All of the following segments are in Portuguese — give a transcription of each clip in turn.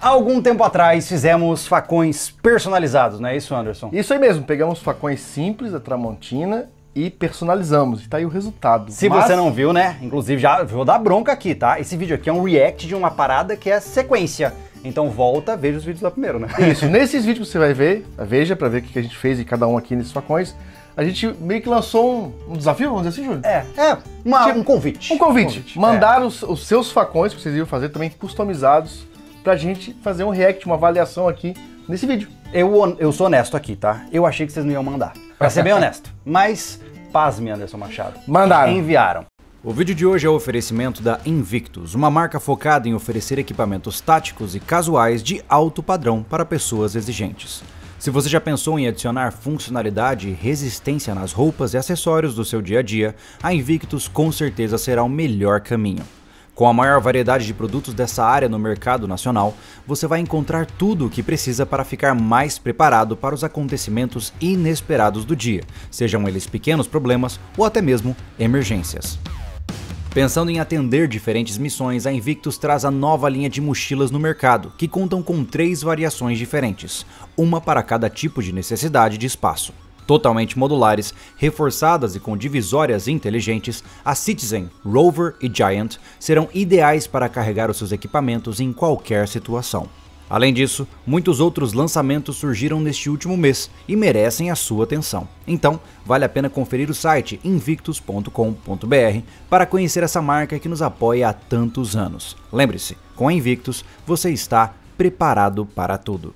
algum tempo atrás fizemos facões personalizados, não é isso, Anderson? Isso aí mesmo, pegamos facões simples da Tramontina e personalizamos. E tá aí o resultado. Se Mas... você não viu, né? Inclusive, já vou dar bronca aqui, tá? Esse vídeo aqui é um react de uma parada que é sequência. Então volta, veja os vídeos lá primeiro, né? Isso, nesses vídeos que você vai ver, veja para ver o que a gente fez e cada um aqui nesses facões. A gente meio que lançou um, um desafio, vamos dizer assim, Júlio? É, é uma, tipo, um convite. Um convite. convite. Mandar é. os, os seus facões que vocês iam fazer também customizados pra gente fazer um react, uma avaliação aqui nesse vídeo. Eu, eu sou honesto aqui, tá? Eu achei que vocês não iam mandar. Pra ser bem honesto. Mas, pasme, Anderson Machado. Mandaram. Enviaram. O vídeo de hoje é o oferecimento da Invictus, uma marca focada em oferecer equipamentos táticos e casuais de alto padrão para pessoas exigentes. Se você já pensou em adicionar funcionalidade e resistência nas roupas e acessórios do seu dia a dia, a Invictus com certeza será o melhor caminho. Com a maior variedade de produtos dessa área no mercado nacional, você vai encontrar tudo o que precisa para ficar mais preparado para os acontecimentos inesperados do dia, sejam eles pequenos problemas ou até mesmo emergências. Pensando em atender diferentes missões, a Invictus traz a nova linha de mochilas no mercado, que contam com três variações diferentes, uma para cada tipo de necessidade de espaço. Totalmente modulares, reforçadas e com divisórias inteligentes, a Citizen, Rover e Giant serão ideais para carregar os seus equipamentos em qualquer situação. Além disso, muitos outros lançamentos surgiram neste último mês e merecem a sua atenção. Então, vale a pena conferir o site invictus.com.br para conhecer essa marca que nos apoia há tantos anos. Lembre-se, com a Invictus você está preparado para tudo.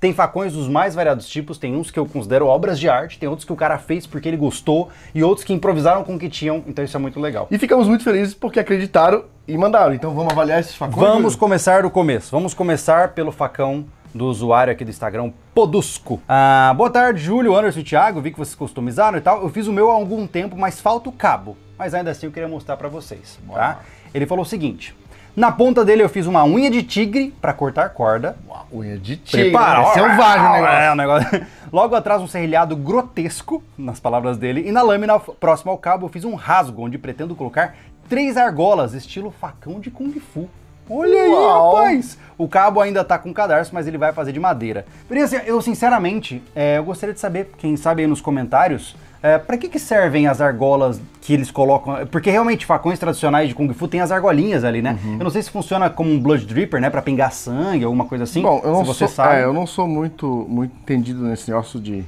Tem facões dos mais variados tipos, tem uns que eu considero obras de arte, tem outros que o cara fez porque ele gostou e outros que improvisaram com o que tinham, então isso é muito legal. E ficamos muito felizes porque acreditaram e mandaram. Então vamos avaliar esses facões? Vamos começar do começo. Vamos começar pelo facão do usuário aqui do Instagram, Podusco. Ah, boa tarde, Júlio, Anderson e Thiago. Vi que vocês customizaram e tal. Eu fiz o meu há algum tempo, mas falta o cabo. Mas ainda assim eu queria mostrar para vocês, tá? Ele falou o seguinte... Na ponta dele eu fiz uma unha de tigre para cortar corda. Uma unha de tigre. Prepara, é selvagem o negócio. É, o negócio. Logo atrás um serrilhado grotesco, nas palavras dele, e na lâmina próxima ao cabo eu fiz um rasgo onde pretendo colocar três argolas, estilo facão de kung fu. Olha Uau. aí, rapaz! O cabo ainda tá com cadarço, mas ele vai fazer de madeira. isso eu sinceramente, é, eu gostaria de saber, quem sabe aí nos comentários, é, para que, que servem as argolas que eles colocam? Porque realmente facões tradicionais de Kung Fu tem as argolinhas ali, né? Uhum. Eu não sei se funciona como um blood dripper, né? Pra pingar sangue, alguma coisa assim. Bom, eu não se sou, é, eu não sou muito, muito entendido nesse negócio de,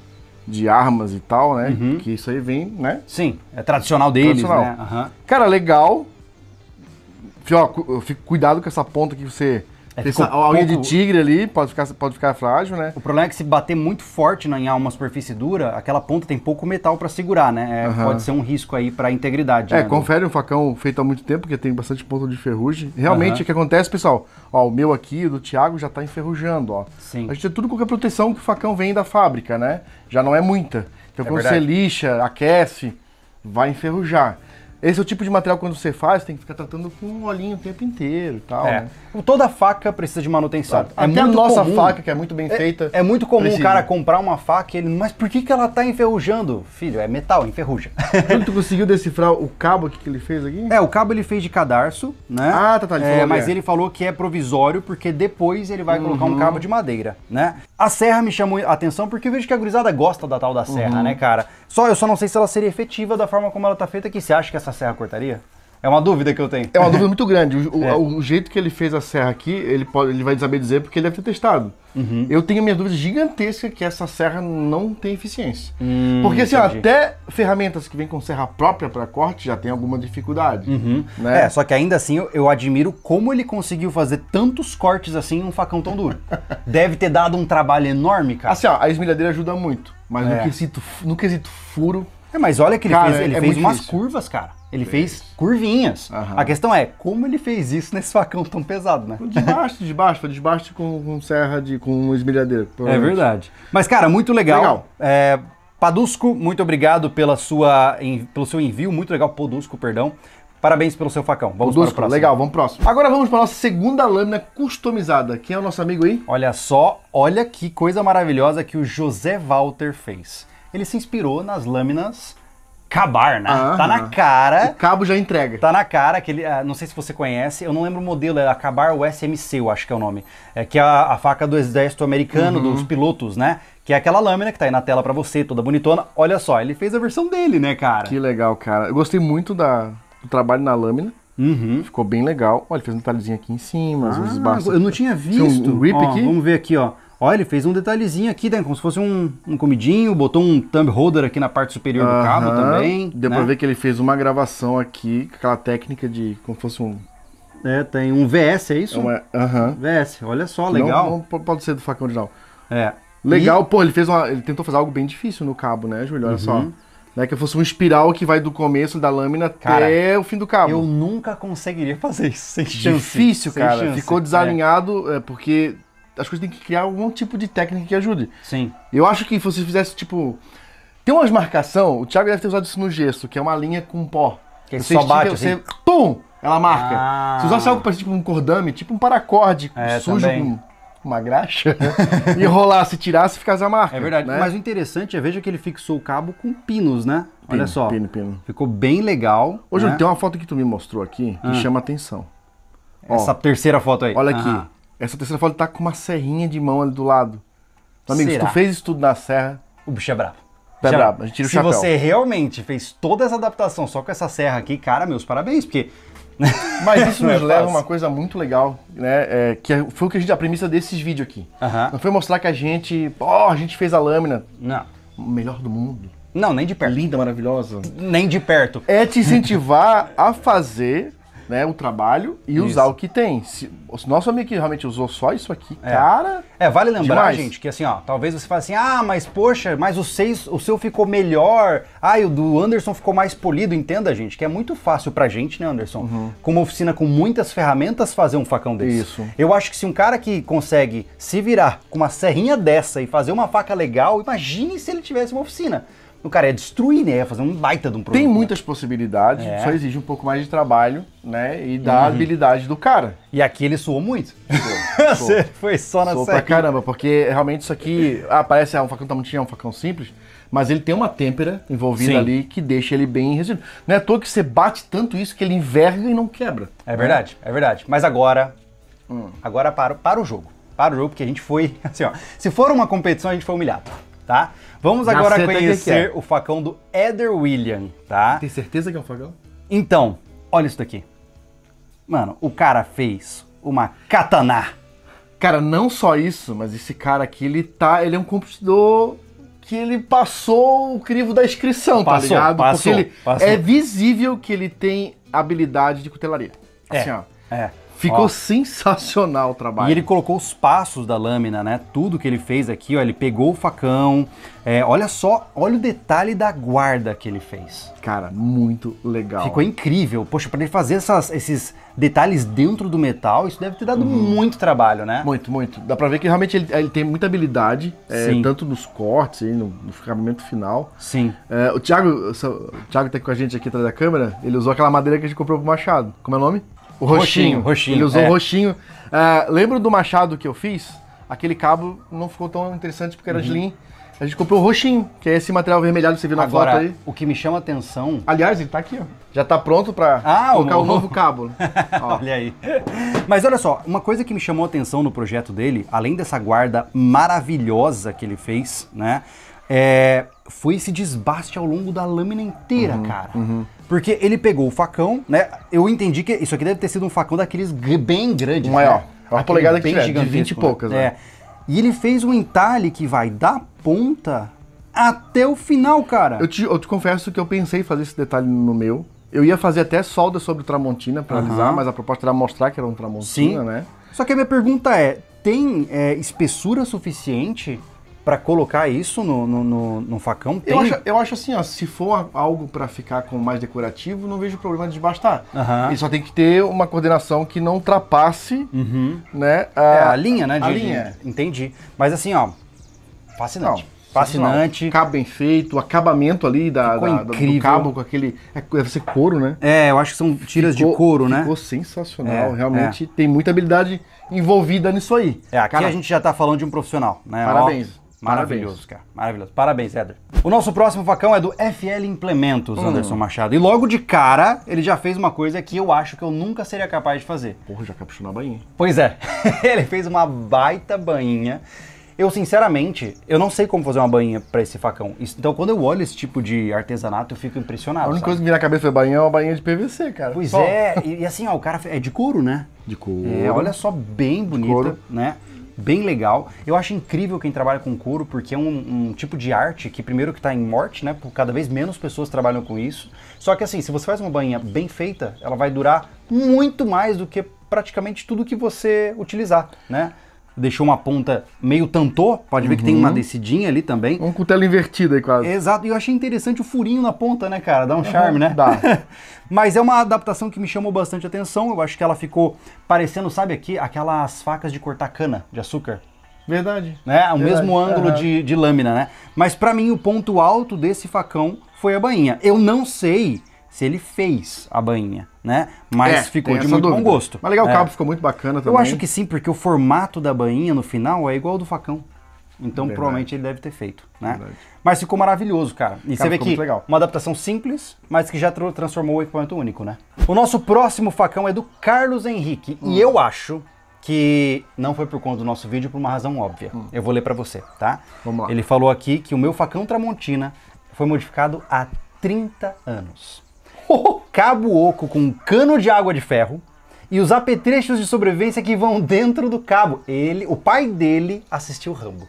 de armas e tal, né? Uhum. Que isso aí vem, né? Sim, é tradicional deles, né? tradicional. né? Uhum. Cara, legal. fico cuidado com essa ponta que você é a unha pouco... de tigre ali pode ficar, pode ficar frágil, né? O problema é que se bater muito forte em uma superfície dura, aquela ponta tem pouco metal para segurar, né? É, uhum. Pode ser um risco aí para a integridade. É, né? confere um facão feito há muito tempo, porque tem bastante ponta de ferrugem. Realmente, uhum. o que acontece, pessoal? Ó, o meu aqui, o do Thiago, já está enferrujando, ó. Sim. A gente tem tudo com a proteção que o facão vem da fábrica, né? Já não é muita. Então, é quando verdade. você lixa, aquece, vai enferrujar. Esse é o tipo de material que quando você faz, tem que ficar tratando com olhinho o tempo inteiro e tal. É. Né? Então, toda faca precisa de manutenção. Claro. É Até a nossa comum. faca, que é muito bem é, feita. É muito comum precisa. o cara comprar uma faca e ele. Mas por que, que ela tá enferrujando? Filho, é metal, enferruja. tu conseguiu decifrar o cabo que, que ele fez aqui? É, o cabo ele fez de cadarço, né? Ah, tá, tá. Ele é, mas é. ele falou que é provisório, porque depois ele vai uhum. colocar um uhum. cabo de madeira, né? A serra me chamou a atenção porque eu vejo que a gurizada gosta da tal da serra, uhum. né, cara? Só, eu só não sei se ela seria efetiva da forma como ela tá feita, que você acha que essa essa serra cortaria? É uma dúvida que eu tenho. É uma dúvida muito grande. O, é. o, jeito que ele fez a serra aqui, ele, pode, ele vai saber dizer porque ele deve ter testado. Uhum. Eu tenho a minha dúvida gigantesca que essa serra não tem eficiência. Hum, porque assim, até ferramentas que vêm com serra própria para corte já tem alguma dificuldade. Uhum. Né? É, só que ainda assim eu, eu, admiro como ele conseguiu fazer tantos cortes assim em um facão tão duro. deve ter dado um trabalho enorme, cara. Assim, ó, a esmilhadeira ajuda muito. Mas é. no, quesito, no quesito furo. É, mas olha que ele cara, fez, ele é fez umas difícil. curvas, cara. Ele fez, fez curvinhas. Aham. A questão é, como ele fez isso nesse facão tão pesado, né? de baixo, foi desbaste com, com serra de. com esmerilhadeira. É verdade. Mas, cara, muito legal. Legal. É, Padusco, muito obrigado pela sua, em, pelo seu envio. Muito legal, Podusco, perdão. Parabéns pelo seu facão. Vamos Podusco, para o próximo. Legal, vamos pro próximo. Agora vamos para nossa segunda lâmina customizada. Quem é o nosso amigo aí? Olha só, olha que coisa maravilhosa que o José Walter fez. Ele se inspirou nas lâminas acabar, né? Tá na cara. O cabo já entrega. Tá na cara, aquele, ah, não sei se você conhece, eu não lembro o modelo, é acabar o SMC, eu acho que é o nome. É que é a, a faca do exército americano, uhum. dos pilotos, né? Que é aquela lâmina que tá aí na tela para você, toda bonitona. Olha só, ele fez a versão dele, né, cara? Que legal, cara. Eu gostei muito da, do trabalho na lâmina. Uhum. Ficou bem legal. Olha, fez um detalhezinho aqui em cima, ah, uns Eu não tinha visto. Tinha um, um rip aqui. Vamos ver aqui, ó. Olha, ele fez um detalhezinho aqui, né? Como se fosse um, um comidinho, botou um thumb holder aqui na parte superior uh -huh. do cabo também. Deu né? pra ver que ele fez uma gravação aqui, aquela técnica de como se fosse um. É, tem um VS, é isso? É aham. uma... uh -huh. VS, olha só, legal. Não, não, pode ser do facão original. É. Legal, e... pô, ele fez uma. Ele tentou fazer algo bem difícil no cabo, né, Júlio? Olha só. Né, que fosse um espiral que vai do começo da lâmina cara, até o fim do cabo. Eu nunca conseguiria fazer isso, sem chance. Difícil, cara. Chance. Ficou é. desalinhado, é. porque as coisas têm que criar algum tipo de técnica que ajude. Sim. Eu acho que se você fizesse, tipo. Tem umas marcação, o Thiago deve ter usado isso no gesso, que é uma linha com pó. Que você só bate, assim? você, assim? pum, ela marca. Ah. Se usasse algo parecido, tipo um cordame, tipo um paracorde é, sujo também. com uma graxa, e rolasse, tirasse, ficasse a marca. É verdade. Né? Mas o interessante é, veja que ele fixou o cabo com pinos, né? Pino, Olha só. Pino, pino. Ficou bem legal. Hoje né? tem uma foto que tu me mostrou aqui que ah. chama atenção. Essa Ó, terceira foto aí. Olha aqui. Ah. Essa terceira folha tá com uma serrinha de mão ali do lado. Então, amigo, Será? se tu fez isso tudo na serra. O bicho é brabo. Tá brabo, a gente tira o chapéu. Se você realmente fez toda essa adaptação só com essa serra aqui, cara, meus parabéns, porque. Mas isso é nos leva a uma coisa muito legal, né? é, que é- foi o que a gente, a premissa desses vídeos aqui. Aham. Não foi mostrar que a gente, ó, a gente fez a lâmina, Não. melhor do mundo, Não, nem de perto. linda, maravilhosa. Nem de perto. É te incentivar a fazer né, o trabalho e isso. usar o que tem. Se nosso amigo que realmente usou só isso aqui, é. cara. É, vale lembrar, demais. gente, que assim, ó, talvez você fale assim: ah, mas poxa, mas o, seis, o seu ficou melhor. Ah, o do Anderson ficou mais polido. Entenda, gente, que é muito fácil pra gente, né, Anderson? Uhum. Com uma oficina com muitas ferramentas, fazer um facão desse. Isso. Eu acho que se um cara que consegue se virar com uma serrinha dessa e fazer uma faca legal, imagine se ele tivesse uma oficina. O cara ia é destruir, né? Ia é fazer um baita de um produto. Tem né? muitas né? possibilidades, é. só exige um pouco mais de trabalho, né? E da uhum. habilidade do cara. E aqui ele suou muito. Suou, suou. Foi só na suou pra caramba, porque realmente isso aqui... Ah, parece ah, um facão tamantinho, é um facão simples. Mas ele tem uma têmpera envolvida Sim. ali que deixa ele bem resíduo. Não é à toa que você bate tanto isso que ele enverga e não quebra. É né? verdade, é, é verdade. Mas agora... Hum. Agora para, para o jogo. Para o jogo, porque a gente foi... Assim, ó. Se for uma competição, a gente foi humilhado tá? Vamos agora é? conhecer é. o facão do Eder William, tá? Tem certeza que é um facão? Então, olha isso daqui. Mano, o cara fez uma katana. Cara, não só isso, mas esse cara aqui, ele tá. Ele é um computador que ele passou o crivo da inscrição, tá passou, tá ligado? Passou, Porque ele passou. é visível que ele tem habilidade de cutelaria. É, assim, ó. É. Ficou ó. sensacional o trabalho. E ele colocou os passos da lâmina, né? Tudo que ele fez aqui, ó, ele pegou o facão. É, olha só, olha o detalhe da guarda que ele fez. Cara, muito legal. Ficou incrível. Poxa, para ele fazer essas, esses detalhes dentro do metal, isso deve ter dado uhum. muito trabalho, né? Muito, muito. Dá pra ver que realmente ele, ele tem muita habilidade, é, tanto nos cortes, no, no acabamento final. Sim. É, o Thiago, o Thiago tá com a gente aqui atrás da câmera, ele usou aquela madeira que a gente comprou pro Machado. Como é o nome? O roxinho. Roxinho, Ele usou é. roxinho. Uh, ah, lembro do machado que eu fiz? Aquele cabo não ficou tão interessante porque era uhum. slim. A gente comprou o roxinho, que é esse material vermelhado que você viu na Agora, foto aí. O que me chama atenção. Aliás, ele tá aqui, ó. Já tá pronto para ah, colocar o, novo cabo. olha aí. Mas olha só, uma coisa que me chamou atenção no projeto dele, além dessa guarda maravilhosa que ele fez, né? É, foi esse desbaste ao longo da lâmina inteira, uhum, cara. Uhum. Porque ele pegou o facão, né? Eu entendi que isso aqui deve ter sido um facão daqueles bem grandes. Maior. Né? É uma polegada que tiver, de 20 e né? poucas, né? É. E ele fez um entalhe que vai da ponta até o final, cara. Eu te, eu te confesso que eu pensei em fazer esse detalhe no meu. Eu ia fazer até solda sobre o Tramontina para analisar, mas a proposta era mostrar que era um Tramontina, Sim. né? Só que a minha pergunta é, tem é, espessura suficiente para colocar isso no, no, no, no facão? Tem... Eu, acho, eu acho assim, ó, se for algo para ficar com mais decorativo, não vejo problema de desbastar. Uhum. E só tem que ter uma coordenação que não ultrapasse uhum. né, a, é, a linha, né? De, a linha. De, entendi. Mas assim, ó, fascinante. Não. Fascinante. Cabo bem feito, o acabamento ali da, da do cabo com aquele. É, deve é, ser couro, né? É, eu acho que são tiras ficou, de couro, ficou né? Ficou sensacional. É, Realmente é. tem muita habilidade envolvida nisso aí. É, aqui Cara, a gente já está falando de um profissional, né? Parabéns. Maravilhoso, cara. Maravilhoso. Parabéns, Éder. O nosso próximo facão é do FL Implementos, hum. Anderson Machado. E logo de cara, ele já fez uma coisa que eu acho que eu nunca seria capaz de fazer. Porra, já caprichou na bainha. Pois é. ele fez uma baita bainha. Eu, sinceramente, eu não sei como fazer uma bainha para esse facão. Então, quando eu olho esse tipo de artesanato, eu fico impressionado. A única sabe? coisa que me na cabeça da bainha é uma bainha de PVC, cara. Pois só. é, e, assim, ó, o cara é de couro, né? De couro. É, olha só, bem bonita, né? bem legal. Eu acho incrível quem trabalha com couro, porque é um, um tipo de arte que, primeiro, que está em morte, né? Por cada vez menos pessoas trabalham com isso. Só que, assim, se você faz uma banhinha bem feita, ela vai durar muito mais do que praticamente tudo que você utilizar, né? deixou uma ponta meio tantô, pode uhum. ver que tem uma uhum. descidinha ali também. Um cutelo invertido aí quase. Exato, e eu achei interessante o furinho na ponta, né, cara? Dá um uhum. charme, né? Dá. Mas é uma adaptação que me chamou bastante atenção, eu acho que ela ficou parecendo, sabe aqui, aquelas facas de cortar cana de açúcar. Verdade. Né? O Verdade. mesmo ângulo uhum. de, de lâmina, né? Mas para mim o ponto alto desse facão foi a bainha. Eu não sei se ele fez a bainha, né? Mas é, ficou de muito dúvida. bom gosto. Mas legal, o né? cabo ficou muito bacana também. Eu acho que sim, porque o formato da bainha no final é igual ao do facão. Então Verdade. provavelmente ele deve ter feito, né? Verdade. Mas ficou maravilhoso, cara. E cara, você vê que uma adaptação simples, mas que já tra transformou o equipamento único, né? O nosso próximo facão é do Carlos Henrique. Hum. E eu acho que não foi por conta do nosso vídeo por uma razão óbvia. Hum. Eu vou ler para você, tá? Vamos lá. Ele falou aqui que o meu facão Tramontina foi modificado há 30 anos. cabo oco com um cano de água de ferro e os apetrechos de sobrevivência que vão dentro do cabo. Ele, o pai dele assistiu Rambo.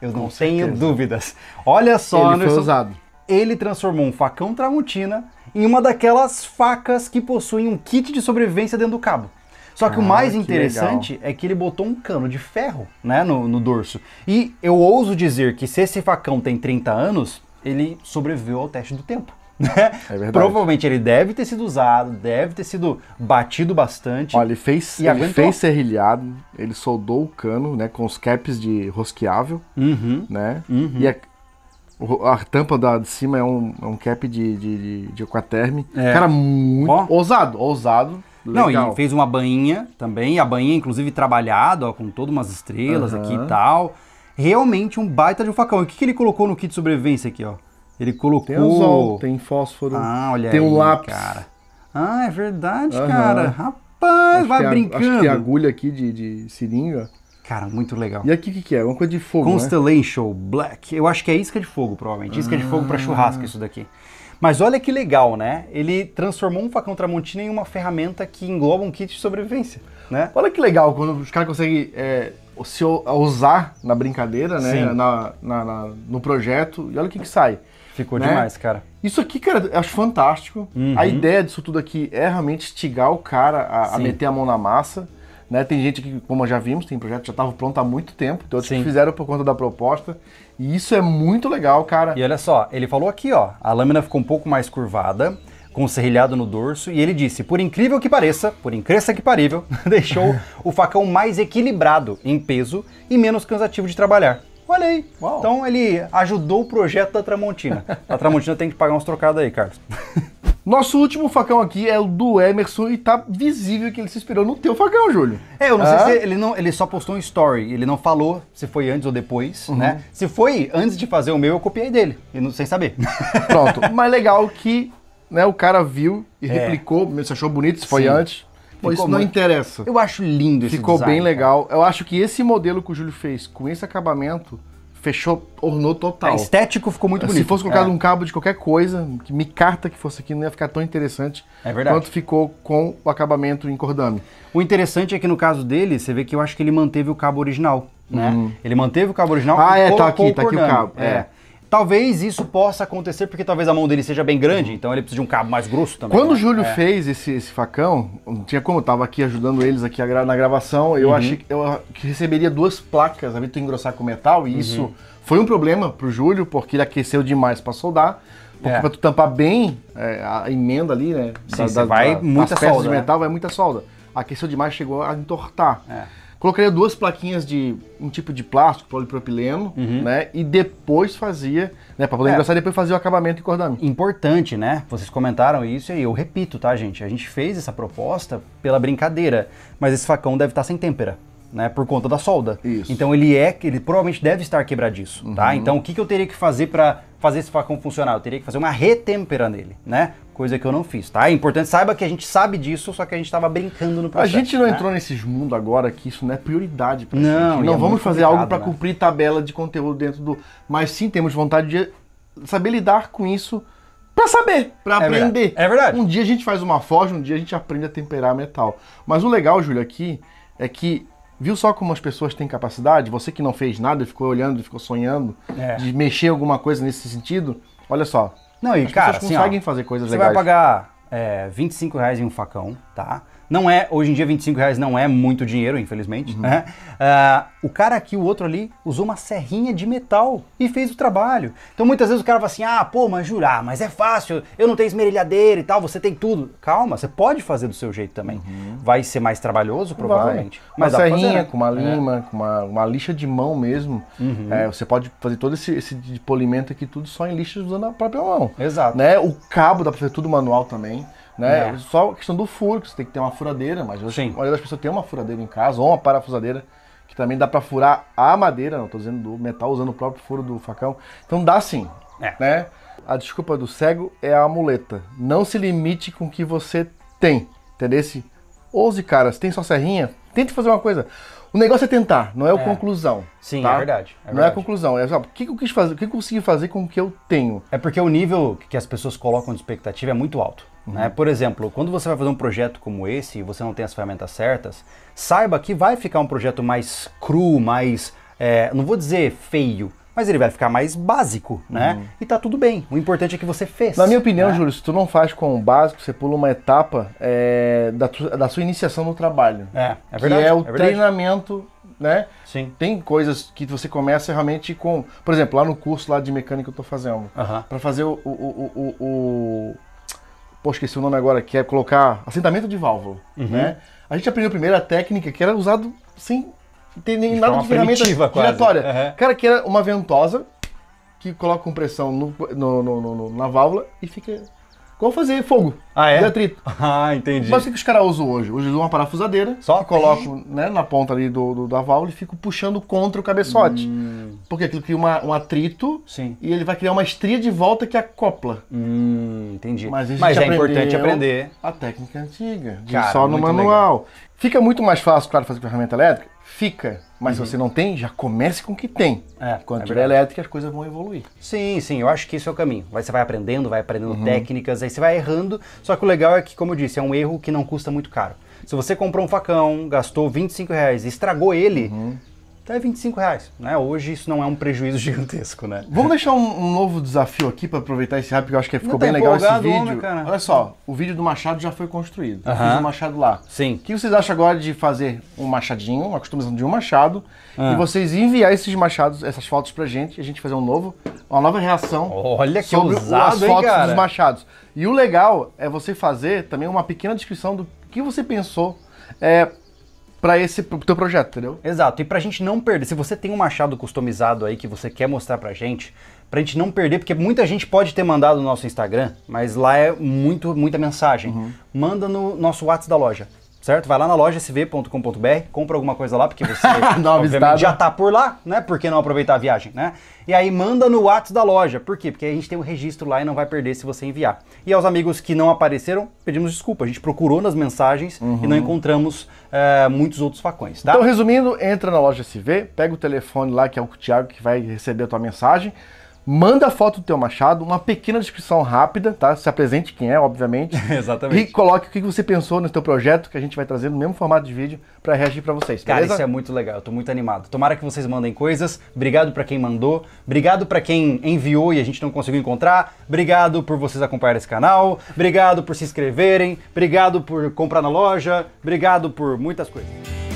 Eu com não certeza. tenho dúvidas. Olha só, ele Anderson, foi usado. Ele transformou um facão Tramontina em uma daquelas facas que possuem um kit de sobrevivência dentro do cabo. Só que ah, o mais interessante é que ele botou um cano de ferro né, no, no, dorso. E eu ouso dizer que se esse facão tem 30 anos, ele sobreviveu ao teste do tempo. Né? É Provavelmente ele deve ter sido usado, deve ter sido batido bastante. Olha, ele fez, ele fez serrilhado, ele soldou o cano, né, com os caps de rosqueável, uhum, né? Uhum. E a, a, tampa da de cima é um, é um cap de, de, de, de É. Cara, muito ó. ousado, ousado. Legal. Não, e fez uma bainha também, a bainha inclusive trabalhada, com todas umas estrelas uhum. aqui e tal. Realmente um baita de um facão. E o que, que ele colocou no kit de sobrevivência aqui, ó? Ele colocou. Tem tem fósforo, ah, olha tem aí, um lápis. Cara. Ah, é verdade, uhum. cara. Rapaz, acho vai brincando. É a, acho que agulha aqui de, de seringa. Cara, muito legal. E aqui o que, que, é? Uma coisa de fogo. Né? Constellation né? Black. Eu acho que é isca de fogo, provavelmente. Isca ah. de fogo para churrasco, ah. isso daqui. Mas olha que legal, né? Ele transformou um facão Tramontina em uma ferramenta que engloba um kit de sobrevivência, né? Olha que legal quando os caras conseguem é, se usar na brincadeira, né? Na, na, na, no projeto. E olha o que, que sai. Ficou né? demais, cara. Isso aqui, cara, eu acho fantástico. Uhum. A ideia disso tudo aqui é realmente instigar o cara a, a meter a mão na massa. Né? Tem gente que, como já vimos, tem projeto que já estava pronto há muito tempo, então Sim. fizeram por conta da proposta. E isso é muito legal, cara. E olha só, ele falou aqui, ó, a lâmina ficou um pouco mais curvada, com o serrilhado no dorso, e ele disse, por incrível que pareça, por incrível que parível, deixou o facão mais equilibrado em peso e menos cansativo de trabalhar. Olha aí. Uau. Então ele ajudou o projeto da Tramontina. A Tramontina tem que pagar uns trocados aí, Carlos. Nosso último facão aqui é o do Emerson e tá visível que ele se inspirou no teu facão, Júlio. É, eu não ah. sei se ele não, ele só postou um story, ele não falou se foi antes ou depois, uhum. né? Se foi antes de fazer o meu, eu copiei dele, e não sem saber. Pronto, mas legal que né, o cara viu e é. replicou, se achou bonito, se foi Sim. antes. Pô, isso muito... não interessa. Eu acho lindo esse Ficou design, bem legal. Eu acho que esse modelo que o Júlio fez com esse acabamento fechou, ornou total. É, estético ficou muito bonito. Se fosse colocado é. um cabo de qualquer coisa, que me carta que fosse aqui, não ia ficar tão interessante é verdade. quanto ficou com o acabamento em cordame. O interessante é que no caso dele, você vê que eu acho que ele manteve o cabo original, né? Uhum. Ele manteve o cabo original. Ah, é, tá aqui, tá aqui o tá cabo. É. é. Talvez isso possa acontecer porque talvez a mão dele seja bem grande, então ele precisa de um cabo mais grosso também. Quando né? o Júlio é. fez esse, esse, facão, não tinha como, eu tava aqui ajudando eles aqui na gravação, eu uhum. achei que, eu, que receberia duas placas, a ver tu engrossar com metal, e uhum. isso foi um problema pro Júlio, porque ele aqueceu demais para soldar. Porque é. pra tu tampar bem é, a emenda ali, né? Sim, da, da, vai da, muita solda. de né? metal, né? vai muita solda. Aqueceu demais, chegou a entortar. É. Colocaria duas plaquinhas de um tipo de plástico, polipropileno, uhum. né? E depois fazia, né? Para poder é. engrossar, depois fazia o acabamento e cordame. Importante, né? Vocês comentaram isso e eu repito, tá, gente? A gente fez essa proposta pela brincadeira, mas esse facão deve estar tá sem têmpera né, por conta da solda. Isso. Então ele é, ele provavelmente deve estar quebradiço, tá? uhum. tá? Então o que, que eu teria que fazer para fazer esse facão funcionar? Eu teria que fazer uma retempera nele, né? Coisa que eu não fiz, tá? É importante, saiba que a gente sabe disso, só que a gente estava brincando no processo. A gente não né? entrou nesses mundos agora que isso não é prioridade pra não, gente. Não, é vamos fazer algo para né? cumprir tabela de conteúdo dentro do... Mas sim, temos vontade de saber lidar com isso para saber, para é aprender. Verdade. É verdade. Um dia a gente faz uma forja, um dia a gente aprende a temperar metal. Mas o legal, Júlio, aqui é que Viu só como as pessoas têm capacidade? Você que não fez nada, ficou olhando, ficou sonhando é. de mexer alguma coisa nesse sentido. Olha só. Não, e as cara, pessoas assim, conseguem ó, fazer coisas você legais. Você vai pagar é, 25 reais em um facão tá? Não é, hoje em dia 25 reais não é muito dinheiro, infelizmente, uhum. né? Uh, o cara aqui, o outro ali, usou uma serrinha de metal e fez o trabalho. Então muitas vezes o cara fala assim, ah, pô, mas jurar, ah, mas é fácil, eu não tenho esmerilhadeira e tal, você tem tudo. Calma, você pode fazer do seu jeito também. Uhum. Vai ser mais trabalhoso, provavelmente. Vai. Mas uma serrinha, fazer, né? com uma é. lima, é. com uma, uma lixa de mão mesmo. Uhum. É, você pode fazer todo esse, esse polimento aqui, tudo só em lixa usando a própria mão. Exato. Né? O cabo dá pra fazer tudo manual também. Né? É. Só a questão do furo, que você tem que ter uma furadeira, mas a maioria das pessoas tem uma furadeira em casa, ou uma parafusadeira, que também dá para furar a madeira, não estou dizendo do metal, usando o próprio furo do facão. Então dá sim. É. Né? A desculpa do cego é a muleta. Não se limite com o que você tem. Entendeu? Se, ouse, cara, se tem só serrinha, tente fazer uma coisa. O negócio é tentar, não é, é. a conclusão. Sim, tá? é, verdade, é verdade. Não é a conclusão. É só, o que eu quis fazer, o que eu consegui fazer com o que eu tenho. É porque o nível que as pessoas colocam de expectativa é muito alto. Uhum. Né? Por exemplo, quando você vai fazer um projeto como esse e você não tem as ferramentas certas, saiba que vai ficar um projeto mais cru, mais. É, não vou dizer feio, mas ele vai ficar mais básico, né? Uhum. E tá tudo bem. O importante é que você fez. Na minha opinião, né? Júlio, se tu não faz com o básico, você pula uma etapa é, da, tu, da sua iniciação no trabalho. É, é verdade. Que é, é o é treinamento, né? Sim. Tem coisas que você começa realmente com. Por exemplo, lá no curso lá de mecânica que eu tô fazendo. Uhum. para fazer o, o, o, o, o pô, esqueci o nome agora, que é colocar assentamento de válvula, uhum. né? A gente aprendeu primeiro a primeira técnica que era usado sem ter nem é de nada de ferramenta giratória. Uhum. Cara, que era uma ventosa que coloca compressão no, no, no, na válvula e fica Vou fazer fogo. Ah, é? De atrito. Ah, entendi. Mas o que os caras usam hoje? Hoje usam uma parafusadeira. Só? Coloco né, na ponta ali do, do, da válvula e fico puxando contra o cabeçote. Hum. Porque aquilo cria uma, um atrito Sim. e ele vai criar uma estria de volta que acopla. Hum, entendi. Mas, Mas é importante aprender. A técnica antiga, cara, só no manual. Legal. Fica muito mais fácil, claro, fazer com ferramenta elétrica fica. Mas uhum. você não tem, já comece com o que tem. É, Quando é tiver elétrica, as coisas vão evoluir. Sim, sim, eu acho que isso é o caminho. Você vai aprendendo, vai aprendendo uhum. técnicas, aí você vai errando. Só que o legal é que, como eu disse, é um erro que não custa muito caro. Se você comprou um facão, gastou 25 reais e estragou ele, uhum até 25 reais. Né? Hoje isso não é um prejuízo gigantesco, né? Vamos deixar um, um novo desafio aqui para aproveitar esse rápido, que eu acho que ficou bem tá legal esse vídeo. Homem, né, Olha só, o vídeo do Machado já foi construído. Uh -huh. Eu fiz um Machado lá. Sim. O que vocês acham agora de fazer um machadinho, uma customização de um machado, ah. e vocês enviar esses machados, essas fotos pra gente, e a gente fazer um novo, uma nova reação Olha que sobre ousado, as hein, fotos cara? dos machados. E o legal é você fazer também uma pequena descrição do que você pensou. É, para esse pro teu projeto, entendeu? Exato. E pra gente não perder, se você tem um machado customizado aí que você quer mostrar pra gente, pra gente não perder, porque muita gente pode ter mandado no nosso Instagram, mas lá é muito muita mensagem. Uhum. Manda no nosso WhatsApp da loja certo? Vai lá na loja sv.com.br, compra alguma coisa lá, porque você já tá por lá, né? Por que não aproveitar a viagem, né? E aí manda no WhatsApp da loja. Por quê? Porque a gente tem o um registro lá e não vai perder se você enviar. E aos amigos que não apareceram, pedimos desculpa. A gente procurou nas mensagens uhum. e não uhum. encontramos é, muitos outros facões, tá? Então, resumindo, entra na loja SV, pega o telefone lá, que é o Thiago que vai receber a tua mensagem manda a foto do teu machado, uma pequena descrição rápida, tá? Se apresente quem é, obviamente. Exatamente. E coloque o que você pensou no teu projeto, que a gente vai trazer no mesmo formato de vídeo para reagir para vocês, Cara, beleza? isso é muito legal, eu tô muito animado. Tomara que vocês mandem coisas. Obrigado para quem mandou, obrigado para quem enviou e a gente não conseguiu encontrar. Obrigado por vocês acompanharem esse canal, obrigado por se inscreverem, obrigado por comprar na loja, obrigado por muitas coisas.